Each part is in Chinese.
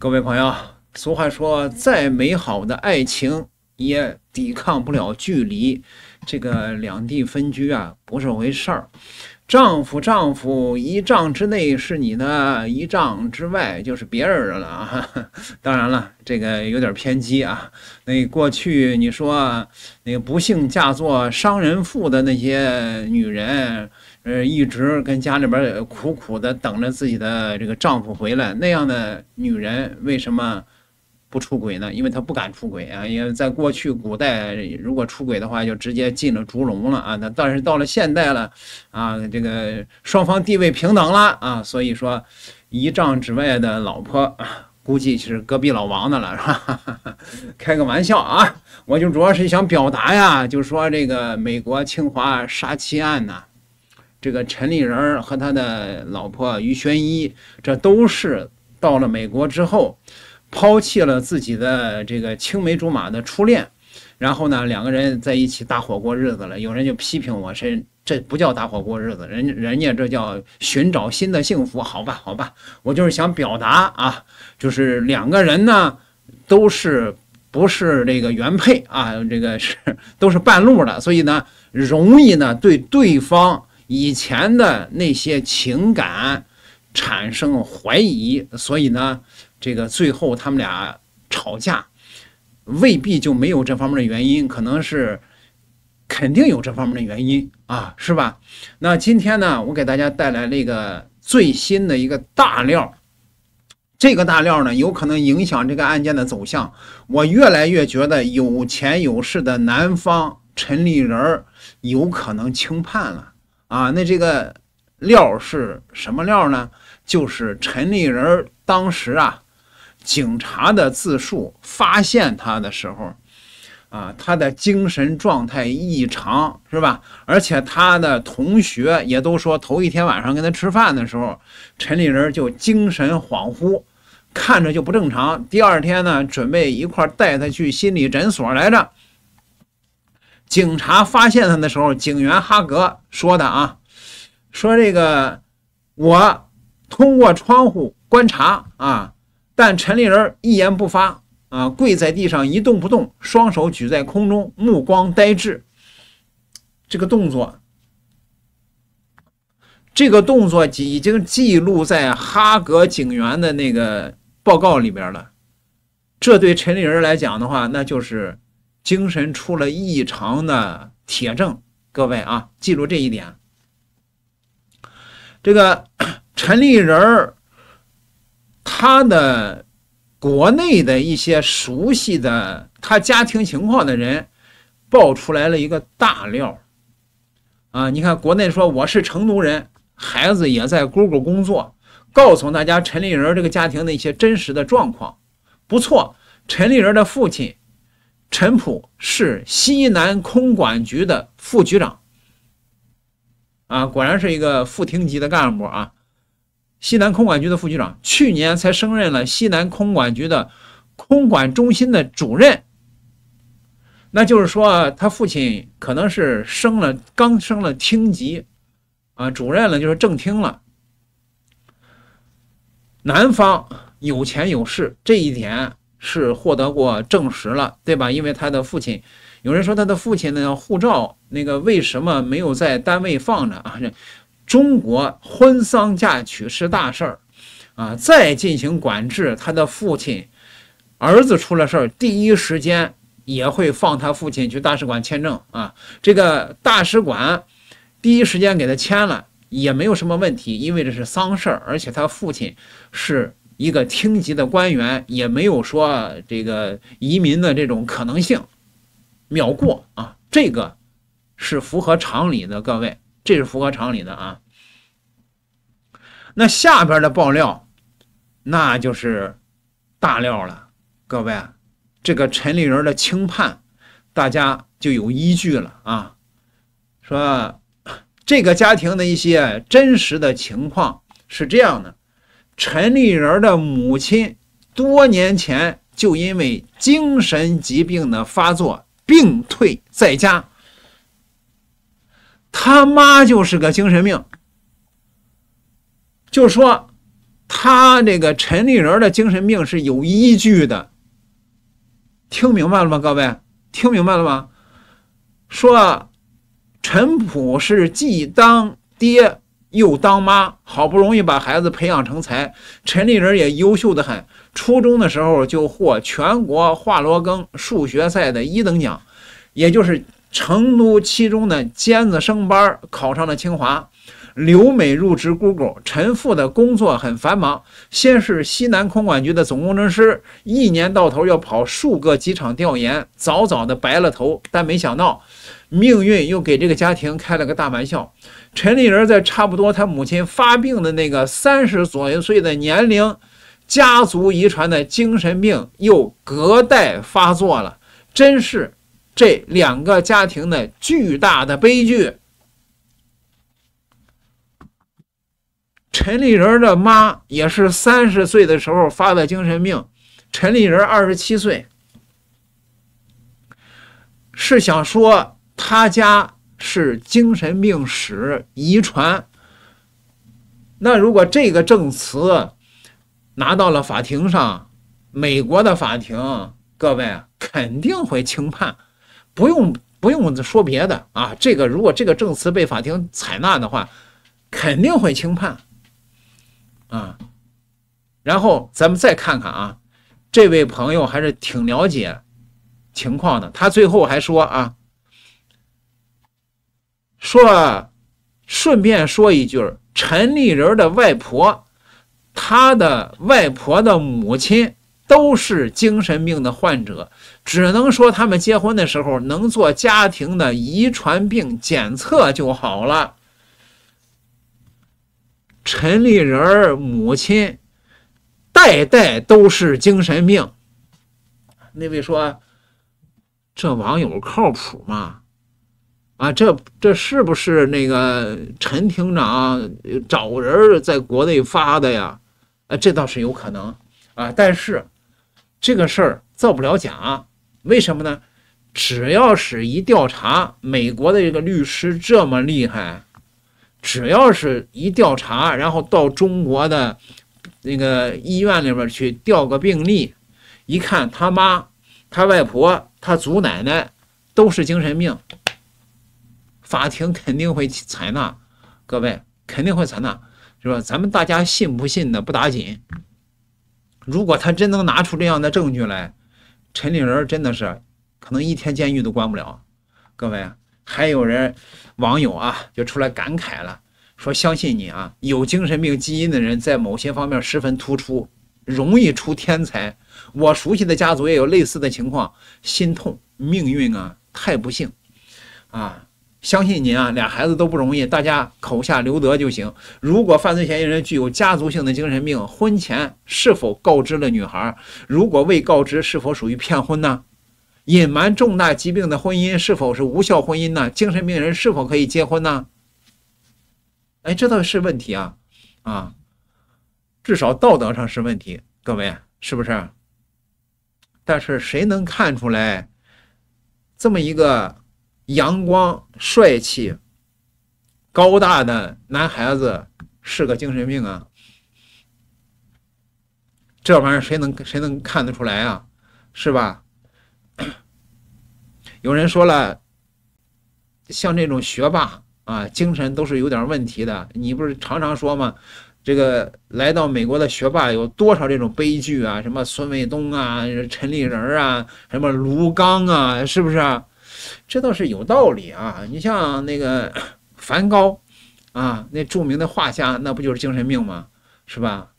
各位朋友，俗话说，再美好的爱情也抵抗不了距离。这个两地分居啊，不是回事儿。丈夫，丈夫一丈之内是你的一丈之外就是别人的了啊！当然了，这个有点偏激啊。那过去你说那个不幸嫁做商人妇的那些女人，呃，一直跟家里边苦苦的等着自己的这个丈夫回来，那样的女人为什么？不出轨呢，因为他不敢出轨啊，因为在过去古代，如果出轨的话，就直接进了竹笼了啊。那但是到了现代了，啊，这个双方地位平等了啊，所以说一丈之外的老婆，估计是隔壁老王的了，是吧？开个玩笑啊，我就主要是想表达呀，就说这个美国清华杀妻案呢，这个陈立人和他的老婆于玄一，这都是到了美国之后。抛弃了自己的这个青梅竹马的初恋，然后呢，两个人在一起搭伙过日子了。有人就批评我，是这不叫搭伙过日子，人人家这叫寻找新的幸福。好吧，好吧，我就是想表达啊，就是两个人呢都是不是这个原配啊，这个是 都是半路的，所以呢，容易呢对对方以前的那些情感产生怀疑，所以呢。这个最后他们俩吵架，未必就没有这方面的原因，可能是肯定有这方面的原因啊，是吧？那今天呢，我给大家带来了一个最新的一个大料，这个大料呢，有可能影响这个案件的走向。我越来越觉得有钱有势的男方陈立人有可能轻判了啊。那这个料是什么料呢？就是陈立人当时啊。警察的自述：发现他的时候，啊，他的精神状态异常，是吧？而且他的同学也都说，头一天晚上跟他吃饭的时候，陈立人就精神恍惚，看着就不正常。第二天呢，准备一块带他去心理诊所来着。警察发现他的时候，警员哈格说的啊，说这个我通过窗户观察啊。但陈立人一言不发，啊，跪在地上一动不动，双手举在空中，目光呆滞。这个动作，这个动作已经记录在哈格警员的那个报告里边了。这对陈立人来讲的话，那就是精神出了异常的铁证。各位啊，记住这一点。这个 陈立人他的国内的一些熟悉的他家庭情况的人爆出来了一个大料，啊，你看国内说我是成都人，孩子也在 Google 工作，告诉大家陈立人这个家庭的一些真实的状况。不错，陈立人的父亲陈普是西南空管局的副局长，啊，果然是一个副厅级的干部啊。西南空管局的副局长去年才升任了西南空管局的空管中心的主任，那就是说他父亲可能是升了，刚升了厅级，啊，主任了就是正厅了。南方有钱有势，这一点是获得过证实了，对吧？因为他的父亲，有人说他的父亲呢护照那个为什么没有在单位放着啊？中国婚丧嫁娶是大事儿，啊，再进行管制，他的父亲、儿子出了事儿，第一时间也会放他父亲去大使馆签证啊。这个大使馆第一时间给他签了，也没有什么问题，因为这是丧事儿，而且他父亲是一个厅级的官员，也没有说这个移民的这种可能性，秒过啊，这个是符合常理的，各位。这是符合常理的啊。那下边的爆料，那就是大料了，各位，这个陈立人的轻判，大家就有依据了啊。说这个家庭的一些真实的情况是这样的：陈立人的母亲多年前就因为精神疾病的发作病退在家。他妈就是个精神病，就说他这个陈立人的精神病是有依据的，听明白了吗，各位？听明白了吗？说陈普是既当爹又当妈，好不容易把孩子培养成才，陈立人也优秀的很，初中的时候就获全国华罗庚数学赛的一等奖，也就是。成都七中的尖子生班考上了清华，留美入职 Google。陈父的工作很繁忙，先是西南空管局的总工程师，一年到头要跑数个机场调研，早早的白了头。但没想到，命运又给这个家庭开了个大玩笑。陈立人在差不多他母亲发病的那个三十左右岁的年龄，家族遗传的精神病又隔代发作了，真是。这两个家庭的巨大的悲剧，陈立人的妈也是三十岁的时候发的精神病，陈立人二十七岁，是想说他家是精神病史遗传。那如果这个证词拿到了法庭上，美国的法庭，各位肯定会轻判。不用不用说别的啊，这个如果这个证词被法庭采纳的话，肯定会轻判啊。然后咱们再看看啊，这位朋友还是挺了解情况的。他最后还说啊，说顺便说一句，陈立人的外婆，他的外婆的母亲都是精神病的患者。只能说他们结婚的时候能做家庭的遗传病检测就好了。陈立人母亲代代都是精神病。那位说：“这网友靠谱吗？”啊，这这是不是那个陈厅长找人在国内发的呀？啊，这倒是有可能啊，但是这个事儿造不了假。为什么呢？只要是一调查，美国的这个律师这么厉害，只要是一调查，然后到中国的那个医院里边去调个病历，一看他妈、他外婆、他祖奶奶都是精神病，法庭肯定会采纳，各位肯定会采纳，是吧？咱们大家信不信的不打紧，如果他真能拿出这样的证据来。陈立人真的是，可能一天监狱都关不了。各位，还有人网友啊，就出来感慨了，说相信你啊，有精神病基因的人在某些方面十分突出，容易出天才。我熟悉的家族也有类似的情况，心痛，命运啊，太不幸，啊。相信您啊，俩孩子都不容易，大家口下留德就行。如果犯罪嫌疑人具有家族性的精神病，婚前是否告知了女孩？如果未告知，是否属于骗婚呢？隐瞒重大疾病的婚姻是否是无效婚姻呢？精神病人是否可以结婚呢？哎，这倒是问题啊！啊，至少道德上是问题，各位是不是？但是谁能看出来这么一个？阳光、帅气、高大的男孩子是个精神病啊！这玩意儿谁能谁能看得出来啊？是吧？有人说了，像这种学霸啊，精神都是有点问题的。你不是常常说吗？这个来到美国的学霸有多少这种悲剧啊？什么孙卫东啊、陈立人啊、什么卢刚啊，是不是？这倒是有道理啊！你像那个 梵高啊，那著名的画家，那不就是精神病吗？是吧？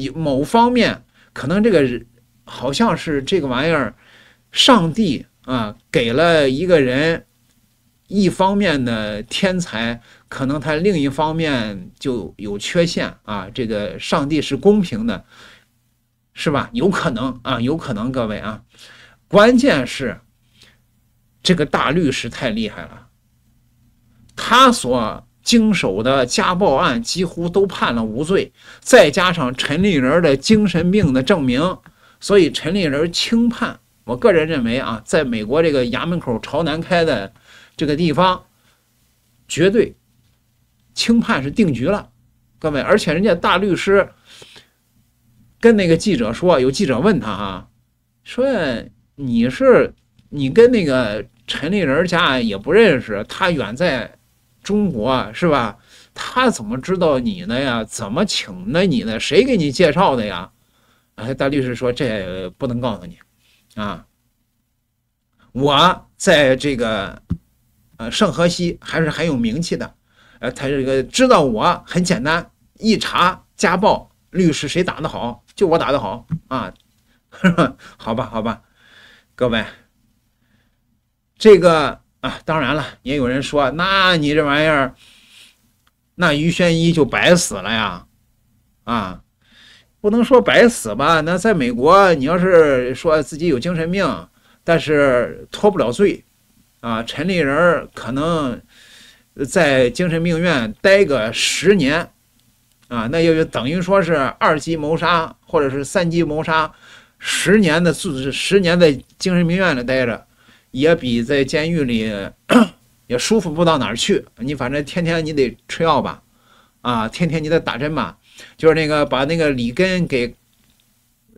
有某方面可能这个好像是这个玩意儿，上帝啊给了一个人一方面的天才，可能他另一方面就有缺陷啊。这个上帝是公平的，是吧？有可能啊，有可能各位啊，关键是。这个大律师太厉害了，他所经手的家暴案几乎都判了无罪，再加上陈立人的精神病的证明，所以陈立人轻判。我个人认为啊，在美国这个衙门口朝南开的这个地方，绝对轻判是定局了，各位。而且人家大律师跟那个记者说，有记者问他哈，说你是。你跟那个陈立人家也不认识，他远在中国是吧？他怎么知道你呢呀？怎么请的你呢？谁给你介绍的呀？哎，大律师说这不能告诉你，啊，我在这个，呃，圣河西还是很有名气的，呃，他这个知道我很简单，一查家暴律师谁打的好，就我打的好啊，好吧，好吧，各位。这个啊，当然了，也有人说，那你这玩意儿，那于宣一就白死了呀？啊，不能说白死吧？那在美国，你要是说自己有精神病，但是脱不了罪，啊，陈立人可能在精神病院待个十年，啊，那又等于说是二级谋杀或者是三级谋杀，十年的自十年在精神病院里待着。也比在监狱里 也舒服不到哪儿去。你反正天天你得吃药吧，啊，天天你得打针吧。就是那个把那个里根给，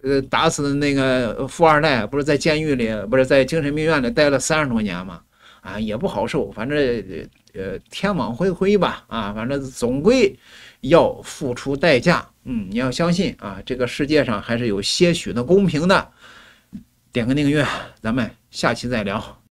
呃，打死的那个富二代，不是在监狱里，不是在精神病院里待了三十多年吗？啊，也不好受。反正呃，天网恢恢吧，啊，反正总归要付出代价。嗯，你要相信啊，这个世界上还是有些许的公平的。点个订阅，咱们下期再聊。